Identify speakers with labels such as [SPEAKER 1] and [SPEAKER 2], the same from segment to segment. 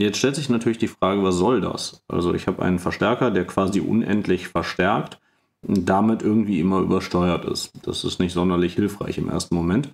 [SPEAKER 1] Jetzt stellt sich natürlich die Frage, was soll das? Also ich habe einen Verstärker, der quasi unendlich verstärkt und damit irgendwie immer übersteuert ist. Das ist nicht sonderlich hilfreich im ersten Moment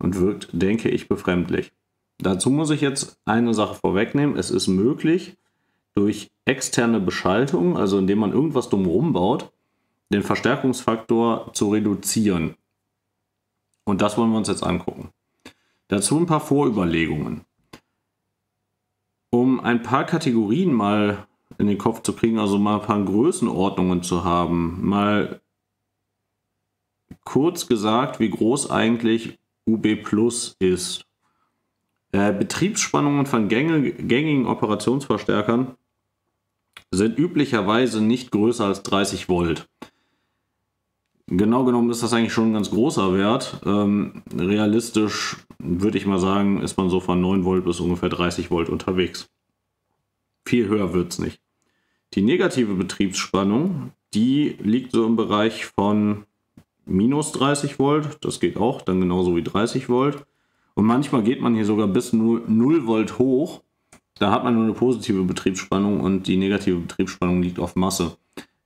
[SPEAKER 1] und wirkt, denke ich, befremdlich. Dazu muss ich jetzt eine Sache vorwegnehmen. Es ist möglich, durch externe Beschaltung, also indem man irgendwas dumm rumbaut, den Verstärkungsfaktor zu reduzieren. Und das wollen wir uns jetzt angucken. Dazu ein paar Vorüberlegungen um ein paar Kategorien mal in den Kopf zu kriegen, also mal ein paar Größenordnungen zu haben. Mal kurz gesagt, wie groß eigentlich UB Plus ist. Äh, Betriebsspannungen von gängigen Operationsverstärkern sind üblicherweise nicht größer als 30 Volt. Genau genommen ist das eigentlich schon ein ganz großer Wert. Ähm, realistisch würde ich mal sagen, ist man so von 9 Volt bis ungefähr 30 Volt unterwegs. Viel höher wird es nicht. Die negative Betriebsspannung, die liegt so im Bereich von minus 30 Volt, das geht auch, dann genauso wie 30 Volt. Und manchmal geht man hier sogar bis 0, Volt hoch. Da hat man nur eine positive Betriebsspannung und die negative Betriebsspannung liegt auf Masse.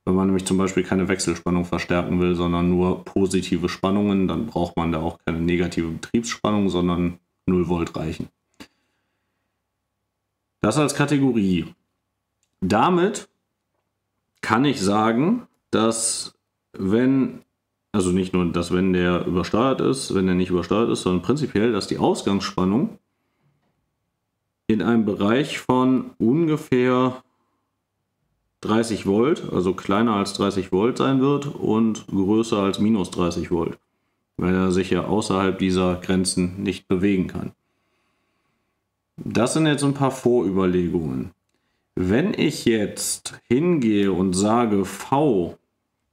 [SPEAKER 1] Wenn man nämlich zum Beispiel keine Wechselspannung verstärken will, sondern nur positive Spannungen, dann braucht man da auch keine negative Betriebsspannung, sondern 0 Volt reichen. Das als Kategorie. Damit kann ich sagen, dass wenn, also nicht nur, dass wenn der übersteuert ist, wenn der nicht übersteuert ist, sondern prinzipiell, dass die Ausgangsspannung in einem Bereich von ungefähr 30 Volt, also kleiner als 30 Volt sein wird und größer als minus 30 Volt, weil er sich ja außerhalb dieser Grenzen nicht bewegen kann. Das sind jetzt ein paar Vorüberlegungen. Wenn ich jetzt hingehe und sage V,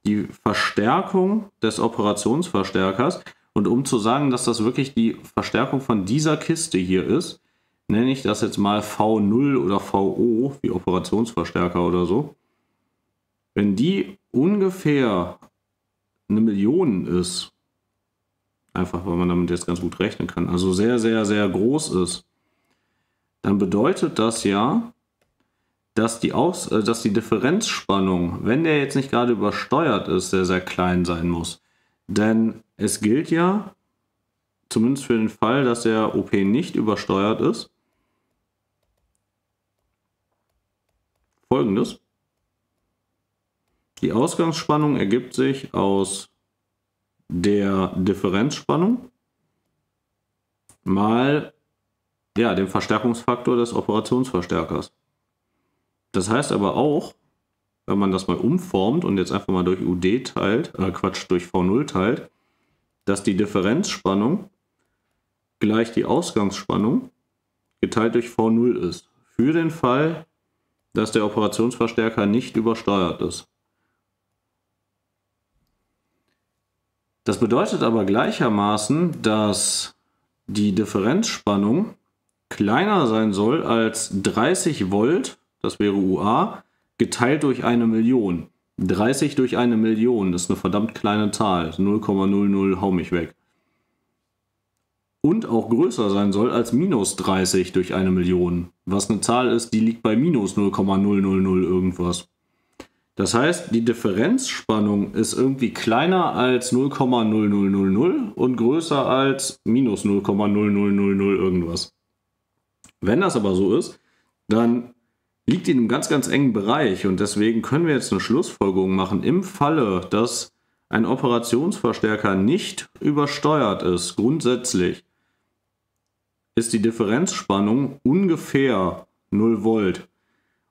[SPEAKER 1] die Verstärkung des Operationsverstärkers, und um zu sagen, dass das wirklich die Verstärkung von dieser Kiste hier ist, nenne ich das jetzt mal V0 oder VO, wie Operationsverstärker oder so wenn die ungefähr eine Million ist, einfach weil man damit jetzt ganz gut rechnen kann, also sehr, sehr, sehr groß ist, dann bedeutet das ja, dass die, Aus äh, dass die Differenzspannung, wenn der jetzt nicht gerade übersteuert ist, sehr, sehr klein sein muss. Denn es gilt ja, zumindest für den Fall, dass der OP nicht übersteuert ist, folgendes. Die Ausgangsspannung ergibt sich aus der Differenzspannung mal ja, dem Verstärkungsfaktor des Operationsverstärkers. Das heißt aber auch, wenn man das mal umformt und jetzt einfach mal durch UD teilt, äh Quatsch, durch V0 teilt, dass die Differenzspannung gleich die Ausgangsspannung geteilt durch V0 ist. Für den Fall, dass der Operationsverstärker nicht übersteuert ist. Das bedeutet aber gleichermaßen, dass die Differenzspannung kleiner sein soll als 30 Volt, das wäre UA, geteilt durch eine Million. 30 durch eine Million, das ist eine verdammt kleine Zahl, 0,00 hau mich weg. Und auch größer sein soll als minus 30 durch eine Million, was eine Zahl ist, die liegt bei minus 0,000 irgendwas. Das heißt, die Differenzspannung ist irgendwie kleiner als 0,0000 und größer als minus 0,0000 irgendwas. Wenn das aber so ist, dann liegt die in einem ganz, ganz engen Bereich und deswegen können wir jetzt eine Schlussfolgerung machen. Im Falle, dass ein Operationsverstärker nicht übersteuert ist, grundsätzlich, ist die Differenzspannung ungefähr 0 Volt.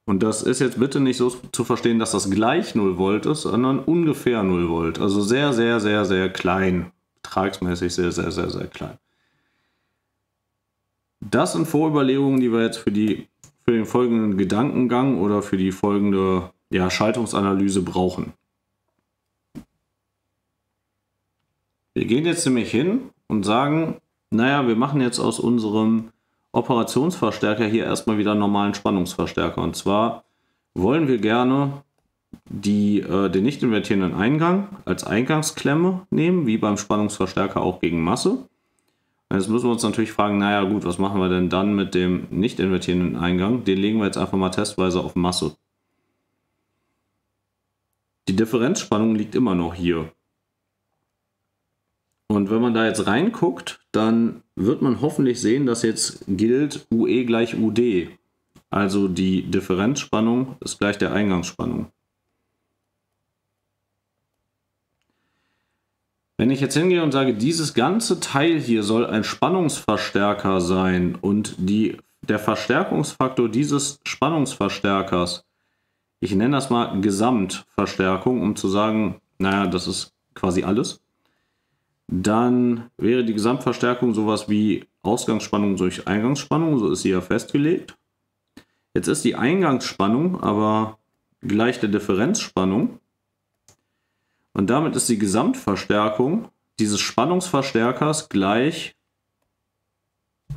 [SPEAKER 1] Und das ist jetzt bitte nicht so zu verstehen, dass das gleich 0 Volt ist, sondern ungefähr 0 Volt. Also sehr, sehr, sehr, sehr klein. Tragsmäßig sehr, sehr, sehr, sehr klein. Das sind Vorüberlegungen, die wir jetzt für, die, für den folgenden Gedankengang oder für die folgende ja, Schaltungsanalyse brauchen. Wir gehen jetzt nämlich hin und sagen, naja, wir machen jetzt aus unserem Operationsverstärker hier erstmal wieder einen normalen Spannungsverstärker. Und zwar wollen wir gerne die, äh, den nicht invertierenden Eingang als Eingangsklemme nehmen, wie beim Spannungsverstärker auch gegen Masse. Und jetzt müssen wir uns natürlich fragen, naja gut, was machen wir denn dann mit dem nicht invertierenden Eingang? Den legen wir jetzt einfach mal testweise auf Masse. Die Differenzspannung liegt immer noch hier. Und wenn man da jetzt reinguckt, dann wird man hoffentlich sehen, dass jetzt gilt UE gleich UD. Also die Differenzspannung ist gleich der Eingangsspannung. Wenn ich jetzt hingehe und sage, dieses ganze Teil hier soll ein Spannungsverstärker sein und die, der Verstärkungsfaktor dieses Spannungsverstärkers, ich nenne das mal Gesamtverstärkung, um zu sagen, naja, das ist quasi alles dann wäre die Gesamtverstärkung sowas wie Ausgangsspannung durch Eingangsspannung, so ist sie ja festgelegt. Jetzt ist die Eingangsspannung aber gleich der Differenzspannung. Und damit ist die Gesamtverstärkung dieses Spannungsverstärkers gleich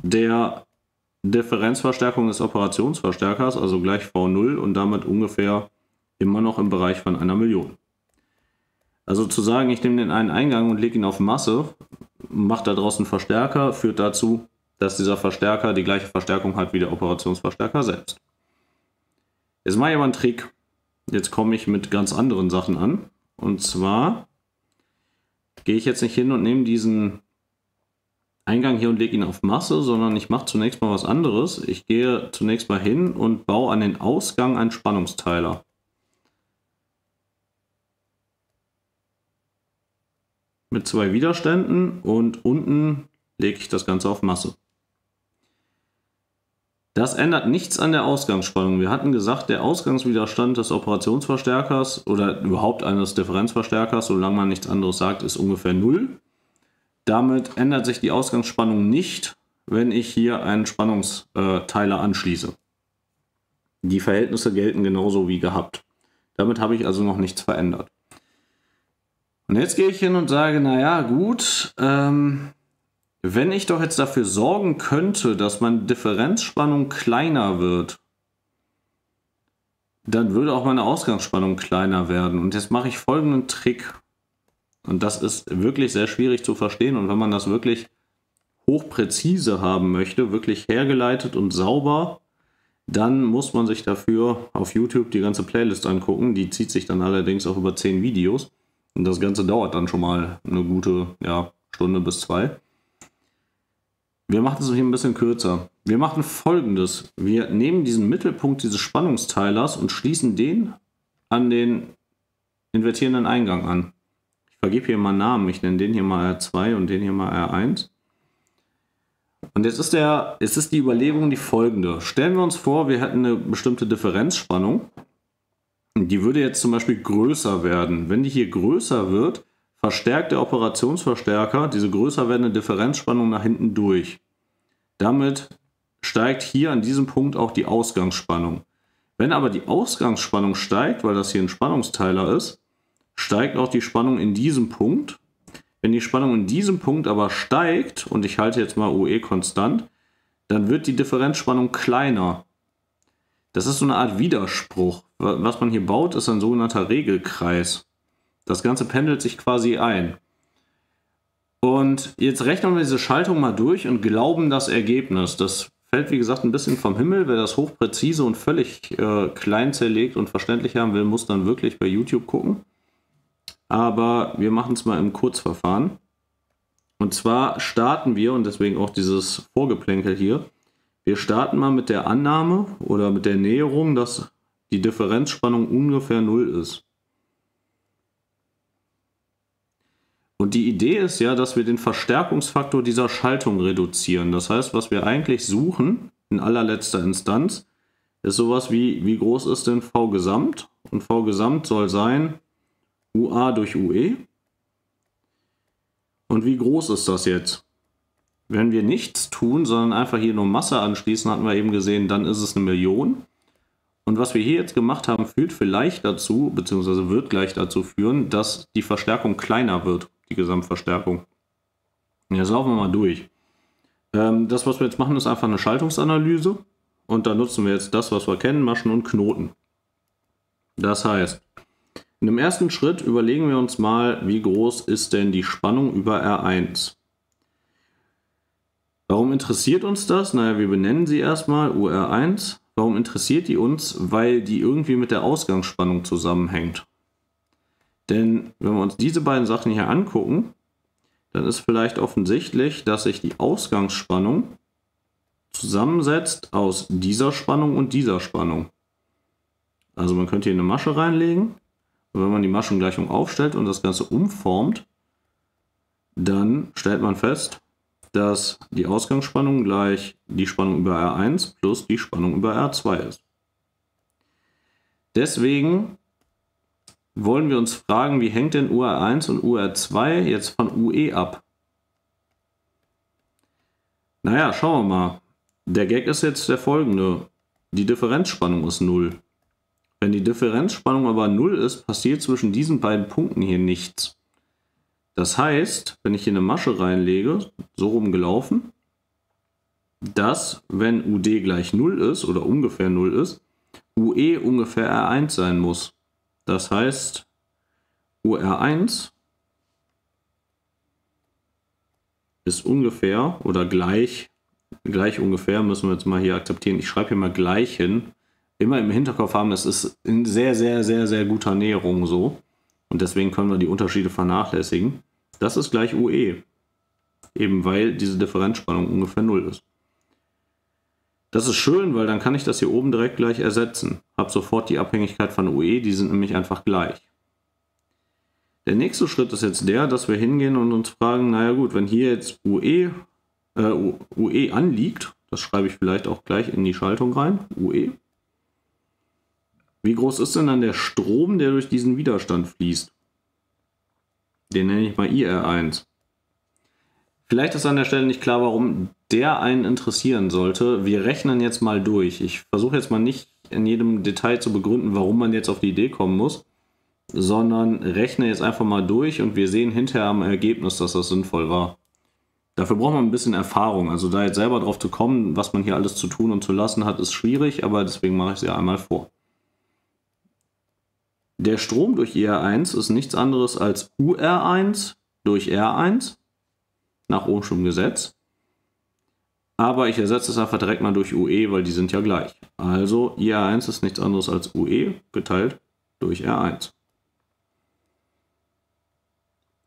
[SPEAKER 1] der Differenzverstärkung des Operationsverstärkers, also gleich V0 und damit ungefähr immer noch im Bereich von einer Million. Also zu sagen, ich nehme den einen Eingang und lege ihn auf Masse, macht da draußen Verstärker, führt dazu, dass dieser Verstärker die gleiche Verstärkung hat wie der Operationsverstärker selbst. Jetzt mache ich aber einen Trick. Jetzt komme ich mit ganz anderen Sachen an. Und zwar gehe ich jetzt nicht hin und nehme diesen Eingang hier und lege ihn auf Masse, sondern ich mache zunächst mal was anderes. Ich gehe zunächst mal hin und baue an den Ausgang einen Spannungsteiler. mit zwei Widerständen und unten lege ich das Ganze auf Masse. Das ändert nichts an der Ausgangsspannung. Wir hatten gesagt, der Ausgangswiderstand des Operationsverstärkers oder überhaupt eines Differenzverstärkers, solange man nichts anderes sagt, ist ungefähr 0. Damit ändert sich die Ausgangsspannung nicht, wenn ich hier einen Spannungsteiler anschließe. Die Verhältnisse gelten genauso wie gehabt. Damit habe ich also noch nichts verändert. Und jetzt gehe ich hin und sage, naja, gut, ähm, wenn ich doch jetzt dafür sorgen könnte, dass meine Differenzspannung kleiner wird, dann würde auch meine Ausgangsspannung kleiner werden. Und jetzt mache ich folgenden Trick. Und das ist wirklich sehr schwierig zu verstehen. Und wenn man das wirklich hochpräzise haben möchte, wirklich hergeleitet und sauber, dann muss man sich dafür auf YouTube die ganze Playlist angucken. Die zieht sich dann allerdings auch über 10 Videos. Und das Ganze dauert dann schon mal eine gute ja, Stunde bis zwei. Wir machen es hier ein bisschen kürzer. Wir machen folgendes. Wir nehmen diesen Mittelpunkt dieses Spannungsteilers und schließen den an den invertierenden Eingang an. Ich vergebe hier mal Namen. Ich nenne den hier mal R2 und den hier mal R1. Und jetzt ist, der, jetzt ist die Überlegung die folgende. Stellen wir uns vor, wir hätten eine bestimmte Differenzspannung die würde jetzt zum Beispiel größer werden. Wenn die hier größer wird, verstärkt der Operationsverstärker diese größer werdende Differenzspannung nach hinten durch. Damit steigt hier an diesem Punkt auch die Ausgangsspannung. Wenn aber die Ausgangsspannung steigt, weil das hier ein Spannungsteiler ist, steigt auch die Spannung in diesem Punkt. Wenn die Spannung in diesem Punkt aber steigt, und ich halte jetzt mal UE konstant, dann wird die Differenzspannung kleiner. Das ist so eine Art Widerspruch. Was man hier baut, ist ein sogenannter Regelkreis. Das Ganze pendelt sich quasi ein. Und jetzt rechnen wir diese Schaltung mal durch und glauben das Ergebnis. Das fällt, wie gesagt, ein bisschen vom Himmel. Wer das hochpräzise und völlig äh, klein zerlegt und verständlich haben will, muss dann wirklich bei YouTube gucken. Aber wir machen es mal im Kurzverfahren. Und zwar starten wir, und deswegen auch dieses Vorgeplänkel hier, wir starten mal mit der Annahme oder mit der Näherung, dass die Differenzspannung ungefähr 0 ist. Und die Idee ist ja, dass wir den Verstärkungsfaktor dieser Schaltung reduzieren. Das heißt, was wir eigentlich suchen in allerletzter Instanz, ist sowas wie, wie groß ist denn V gesamt? Und V gesamt soll sein UA durch UE. Und wie groß ist das jetzt? wenn wir nichts tun, sondern einfach hier nur Masse anschließen, hatten wir eben gesehen, dann ist es eine Million. Und was wir hier jetzt gemacht haben, führt vielleicht dazu, beziehungsweise wird gleich dazu führen, dass die Verstärkung kleiner wird, die Gesamtverstärkung. Jetzt laufen wir mal durch. Ähm, das, was wir jetzt machen, ist einfach eine Schaltungsanalyse. Und da nutzen wir jetzt das, was wir kennen, Maschen und Knoten. Das heißt, in dem ersten Schritt überlegen wir uns mal, wie groß ist denn die Spannung über R1. Warum interessiert uns das? Naja, wir benennen sie erstmal UR1. Warum interessiert die uns? Weil die irgendwie mit der Ausgangsspannung zusammenhängt. Denn wenn wir uns diese beiden Sachen hier angucken, dann ist vielleicht offensichtlich, dass sich die Ausgangsspannung zusammensetzt aus dieser Spannung und dieser Spannung. Also man könnte hier eine Masche reinlegen und wenn man die Maschengleichung aufstellt und das Ganze umformt, dann stellt man fest, dass die Ausgangsspannung gleich die Spannung über R1 plus die Spannung über R2 ist. Deswegen wollen wir uns fragen, wie hängt denn UR1 und UR2 jetzt von UE ab? Naja, schauen wir mal. Der Gag ist jetzt der folgende. Die Differenzspannung ist 0. Wenn die Differenzspannung aber 0 ist, passiert zwischen diesen beiden Punkten hier nichts. Das heißt, wenn ich hier eine Masche reinlege, so rumgelaufen, dass, wenn UD gleich 0 ist oder ungefähr 0 ist, UE ungefähr R1 sein muss. Das heißt, UR1 ist ungefähr oder gleich, gleich ungefähr, müssen wir jetzt mal hier akzeptieren. Ich schreibe hier mal gleich hin. Immer im Hinterkopf haben, es ist in sehr, sehr, sehr, sehr guter Näherung so. Und deswegen können wir die Unterschiede vernachlässigen. Das ist gleich UE. Eben weil diese Differenzspannung ungefähr 0 ist. Das ist schön, weil dann kann ich das hier oben direkt gleich ersetzen. Habe sofort die Abhängigkeit von UE, die sind nämlich einfach gleich. Der nächste Schritt ist jetzt der, dass wir hingehen und uns fragen, naja gut, wenn hier jetzt UE, äh, UE anliegt, das schreibe ich vielleicht auch gleich in die Schaltung rein, UE. Wie groß ist denn dann der Strom, der durch diesen Widerstand fließt? Den nenne ich mal IR1. Vielleicht ist an der Stelle nicht klar, warum der einen interessieren sollte. Wir rechnen jetzt mal durch. Ich versuche jetzt mal nicht in jedem Detail zu begründen, warum man jetzt auf die Idee kommen muss, sondern rechne jetzt einfach mal durch und wir sehen hinterher am Ergebnis, dass das sinnvoll war. Dafür braucht man ein bisschen Erfahrung. Also da jetzt selber drauf zu kommen, was man hier alles zu tun und zu lassen hat, ist schwierig, aber deswegen mache ich es ja einmal vor. Der Strom durch e IR1 ist nichts anderes als UR1 durch R1 nach Ohmschem Gesetz. Aber ich ersetze es einfach direkt mal durch UE, weil die sind ja gleich. Also e IR1 ist nichts anderes als UE geteilt durch R1.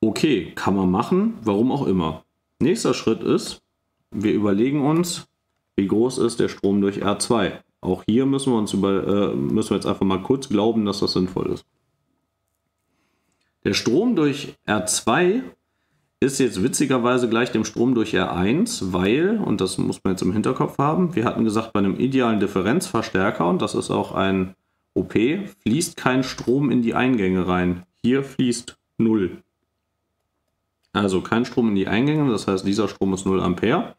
[SPEAKER 1] Okay, kann man machen, warum auch immer. Nächster Schritt ist, wir überlegen uns, wie groß ist der Strom durch R2 auch hier müssen wir uns über, äh, müssen wir jetzt einfach mal kurz glauben, dass das sinnvoll ist. Der Strom durch R2 ist jetzt witzigerweise gleich dem Strom durch R1, weil, und das muss man jetzt im Hinterkopf haben, wir hatten gesagt, bei einem idealen Differenzverstärker, und das ist auch ein OP, fließt kein Strom in die Eingänge rein. Hier fließt 0. Also kein Strom in die Eingänge, das heißt, dieser Strom ist 0 Ampere.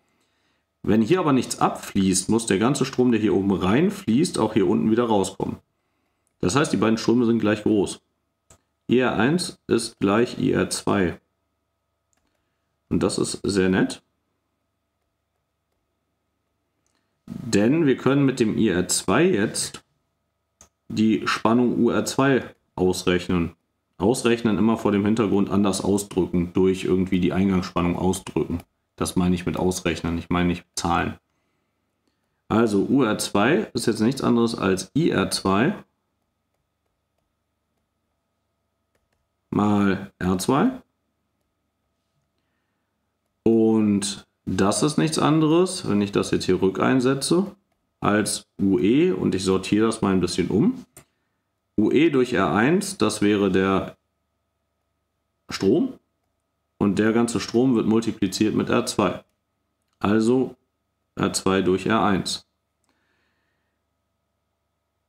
[SPEAKER 1] Wenn hier aber nichts abfließt, muss der ganze Strom, der hier oben reinfließt, auch hier unten wieder rauskommen. Das heißt, die beiden Ströme sind gleich groß. IR1 ist gleich IR2. Und das ist sehr nett. Denn wir können mit dem IR2 jetzt die Spannung UR2 ausrechnen. Ausrechnen immer vor dem Hintergrund anders ausdrücken, durch irgendwie die Eingangsspannung ausdrücken. Das meine ich mit ausrechnen, ich meine nicht Zahlen. Also UR2 ist jetzt nichts anderes als IR2 mal R2. Und das ist nichts anderes, wenn ich das jetzt hier rück einsetze, als UE und ich sortiere das mal ein bisschen um. UE durch R1, das wäre der Strom und der ganze Strom wird multipliziert mit R2. Also R2 durch R1.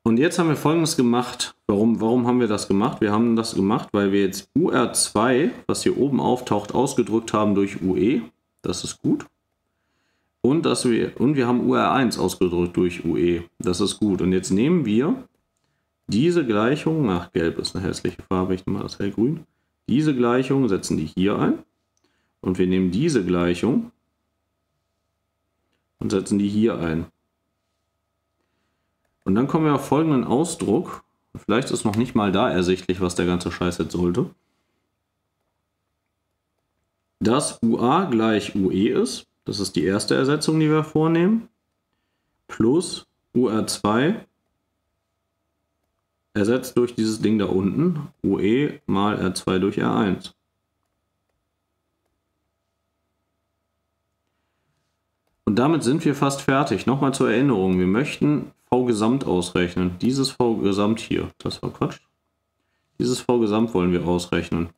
[SPEAKER 1] Und jetzt haben wir folgendes gemacht. Warum, warum haben wir das gemacht? Wir haben das gemacht, weil wir jetzt UR2, was hier oben auftaucht, ausgedrückt haben durch UE. Das ist gut. Und, dass wir, und wir haben UR1 ausgedrückt durch UE. Das ist gut. Und jetzt nehmen wir diese Gleichung, Ach, gelb ist eine hässliche Farbe, ich nehme mal das hellgrün, diese Gleichung setzen die hier ein und wir nehmen diese Gleichung und setzen die hier ein. Und dann kommen wir auf folgenden Ausdruck. Vielleicht ist noch nicht mal da ersichtlich, was der ganze Scheiß jetzt sollte. Dass UA gleich UE ist, das ist die erste Ersetzung, die wir vornehmen, plus UR2 ersetzt durch dieses Ding da unten, UE mal R2 durch R1. Und damit sind wir fast fertig. Nochmal zur Erinnerung, wir möchten V-Gesamt ausrechnen. Dieses V-Gesamt hier, das war Quatsch. Dieses V-Gesamt wollen wir ausrechnen.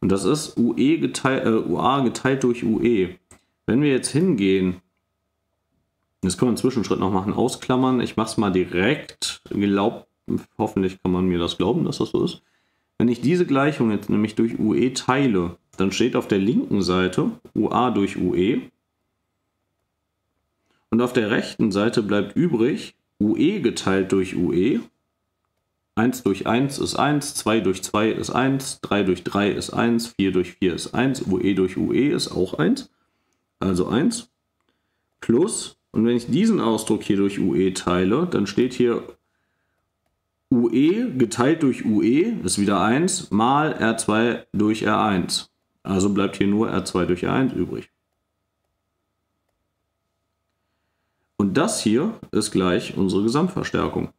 [SPEAKER 1] Und das ist UE geteilt, äh, UA geteilt durch UE. Wenn wir jetzt hingehen, das können wir einen Zwischenschritt noch machen, ausklammern. Ich mache es mal direkt. Glaubt hoffentlich kann man mir das glauben, dass das so ist. Wenn ich diese Gleichung jetzt nämlich durch UE teile, dann steht auf der linken Seite UA durch UE und auf der rechten Seite bleibt übrig UE geteilt durch UE. 1 durch 1 ist 1, 2 durch 2 ist 1, 3 durch 3 ist 1, 4 durch 4 ist 1, UE durch UE ist auch 1, also 1. Plus, und wenn ich diesen Ausdruck hier durch UE teile, dann steht hier UE geteilt durch UE ist wieder 1 mal R2 durch R1. Also bleibt hier nur R2 durch R1 übrig. Und das hier ist gleich unsere Gesamtverstärkung.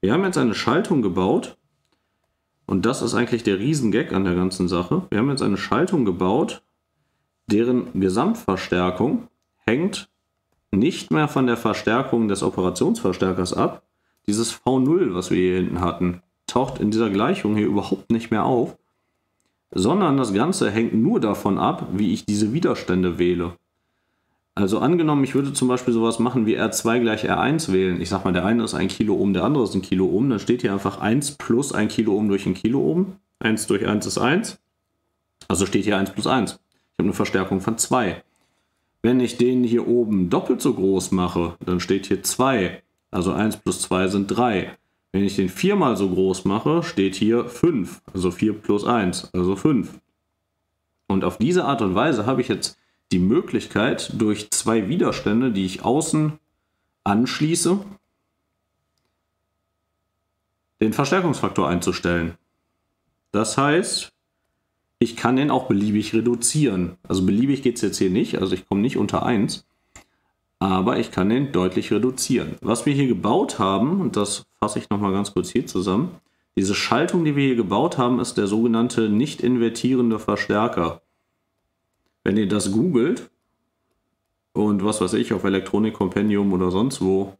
[SPEAKER 1] Wir haben jetzt eine Schaltung gebaut und das ist eigentlich der Riesengag an der ganzen Sache. Wir haben jetzt eine Schaltung gebaut, deren Gesamtverstärkung hängt nicht mehr von der Verstärkung des Operationsverstärkers ab, dieses V0, was wir hier hinten hatten, taucht in dieser Gleichung hier überhaupt nicht mehr auf, sondern das Ganze hängt nur davon ab, wie ich diese Widerstände wähle. Also angenommen, ich würde zum Beispiel sowas machen wie R2 gleich R1 wählen. Ich sag mal, der eine ist ein Kiloohm, der andere ist ein Kiloohm. Dann steht hier einfach 1 plus ein Kiloohm durch ein Kiloohm. 1 durch 1 ist 1. Also steht hier 1 plus 1. Ich habe eine Verstärkung von 2. Wenn ich den hier oben doppelt so groß mache, dann steht hier 2. Also 1 plus 2 sind 3. Wenn ich den 4 mal so groß mache, steht hier 5. Also 4 plus 1, also 5. Und auf diese Art und Weise habe ich jetzt die Möglichkeit, durch zwei Widerstände, die ich außen anschließe, den Verstärkungsfaktor einzustellen. Das heißt, ich kann den auch beliebig reduzieren. Also beliebig geht es jetzt hier nicht, also ich komme nicht unter 1 aber ich kann den deutlich reduzieren. Was wir hier gebaut haben, und das fasse ich nochmal ganz kurz hier zusammen, diese Schaltung, die wir hier gebaut haben, ist der sogenannte nicht invertierende Verstärker. Wenn ihr das googelt und was weiß ich, auf Elektronik Compendium oder sonst wo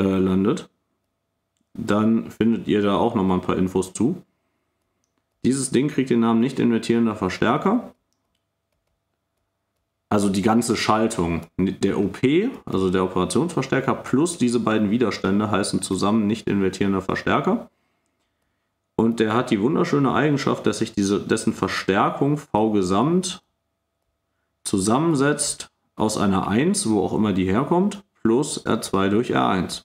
[SPEAKER 1] äh, landet, dann findet ihr da auch nochmal ein paar Infos zu. Dieses Ding kriegt den Namen nicht invertierender Verstärker also die ganze Schaltung, der OP, also der Operationsverstärker, plus diese beiden Widerstände heißen zusammen nicht invertierender Verstärker. Und der hat die wunderschöne Eigenschaft, dass sich diese, dessen Verstärkung V gesamt zusammensetzt aus einer 1, wo auch immer die herkommt, plus R2 durch R1.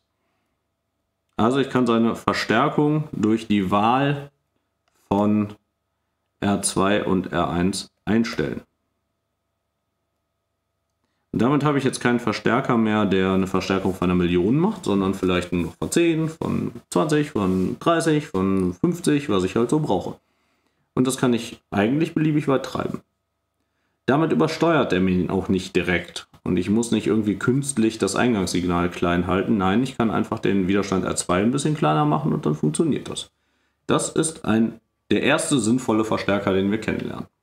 [SPEAKER 1] Also ich kann seine Verstärkung durch die Wahl von R2 und R1 einstellen damit habe ich jetzt keinen Verstärker mehr, der eine Verstärkung von einer Million macht, sondern vielleicht nur von 10, von 20, von 30, von 50, was ich halt so brauche. Und das kann ich eigentlich beliebig weit treiben. Damit übersteuert er mich auch nicht direkt. Und ich muss nicht irgendwie künstlich das Eingangssignal klein halten. Nein, ich kann einfach den Widerstand R2 ein bisschen kleiner machen und dann funktioniert das. Das ist ein, der erste sinnvolle Verstärker, den wir kennenlernen.